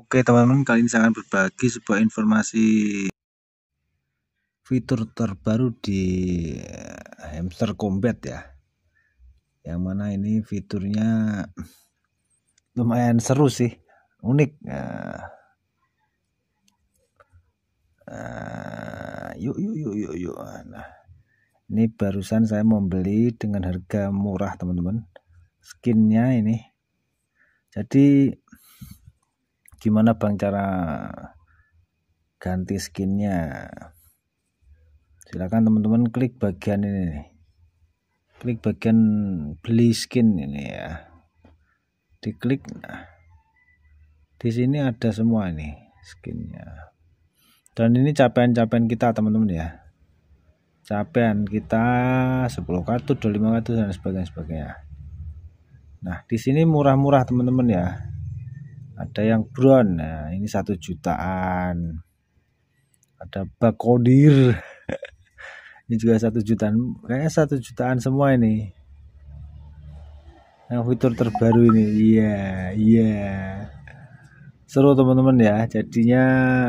Oke teman-teman kali ini saya akan berbagi sebuah informasi fitur terbaru di eh, hamster combat ya yang mana ini fiturnya lumayan seru sih unik nah. Eh, yuk yuk yuk yuk yuk nah ini barusan saya membeli dengan harga murah teman-teman skinnya ini jadi gimana bang cara ganti skinnya silahkan teman-teman klik bagian ini klik bagian beli skin ini ya diklik nah, di sini ada semua ini skinnya dan ini capaian-capaian kita teman-teman ya capaian kita 10 kartu 25 kartu dan sebagainya sebagainya nah di sini murah-murah teman-teman ya ada yang brown nah ini satu jutaan ada bakodir ini juga satu jutaan kayaknya satu jutaan semua ini yang fitur terbaru ini iya yeah, iya yeah. seru teman-teman ya jadinya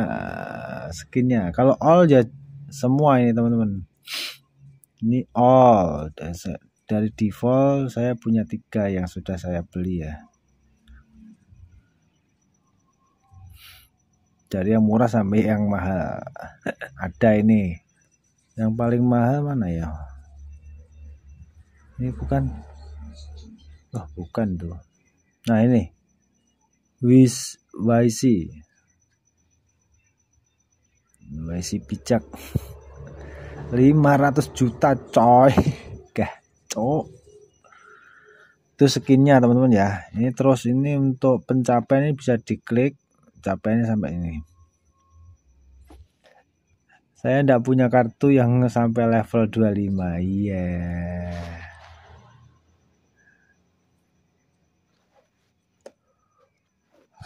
eh, skinnya kalau all ya semua ini teman-teman ini all dari default saya punya tiga yang sudah saya beli ya dari yang murah sampai yang mahal ada ini yang paling mahal mana ya ini bukan oh bukan tuh nah ini wis YC YC pijak 500 juta coy gah cok itu skinnya teman-teman ya ini terus ini untuk pencapaian ini bisa diklik capeknya sampai ini saya tidak punya kartu yang sampai level 25 iya yeah.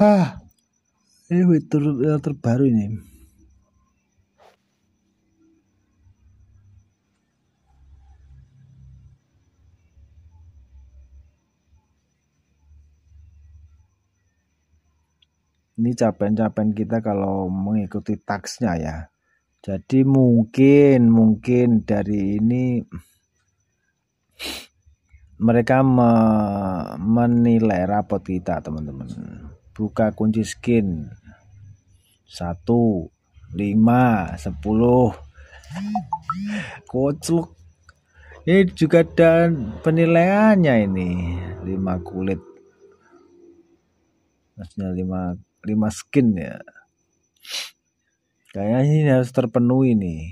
ah ini fitur terbaru ini ini capen-capen kita kalau mengikuti taksnya ya. Jadi mungkin mungkin dari ini mereka me menilai rapot kita teman-teman. Buka kunci skin 1 5 10 kocok ini juga dan penilaiannya ini 5 kulit maksudnya 5 5 skin ya kayaknya ini harus terpenuhi nih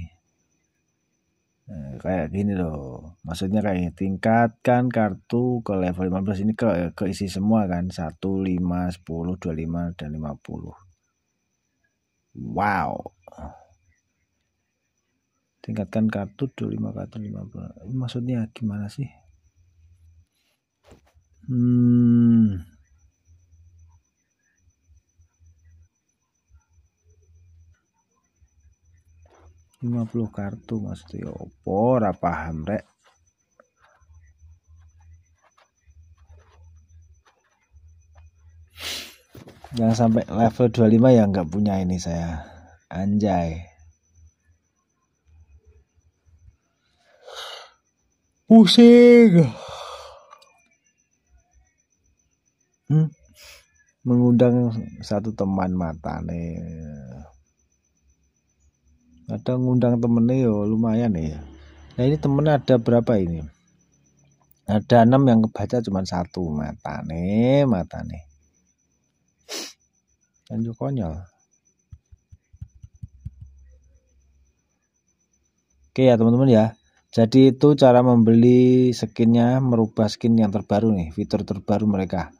Nah, kayak gini loh maksudnya kayak ini tingkatkan kartu ke level 15 ini ke keisi semua kan 1 5 10 25 dan 50 wow tingkatkan kartu 25 kartu 50 ini maksudnya gimana sih hmm 50 kartu maksudnya ya opo ora paham rek yang sampai level 25 yang nggak punya ini saya anjay pusing hmm? mengundang satu teman mata nih. Ada ngundang temennya yo lumayan ya nah ini temen ada berapa ini ada enam yang kebaca cuma satu mata nih mata nih dan konyol oke ya teman-teman ya jadi itu cara membeli skinnya merubah skin yang terbaru nih fitur terbaru mereka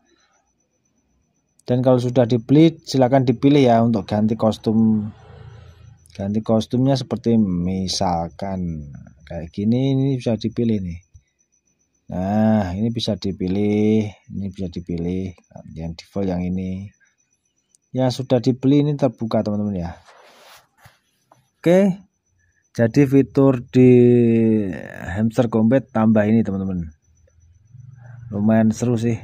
dan kalau sudah dibeli silahkan dipilih ya untuk ganti kostum ganti kostumnya seperti misalkan kayak gini ini bisa dipilih nih nah ini bisa dipilih ini bisa dipilih yang default yang ini yang sudah dibeli ini terbuka teman-teman ya oke jadi fitur di hamster combat tambah ini teman-teman lumayan seru sih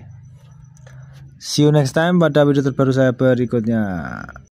see you next time pada video terbaru saya berikutnya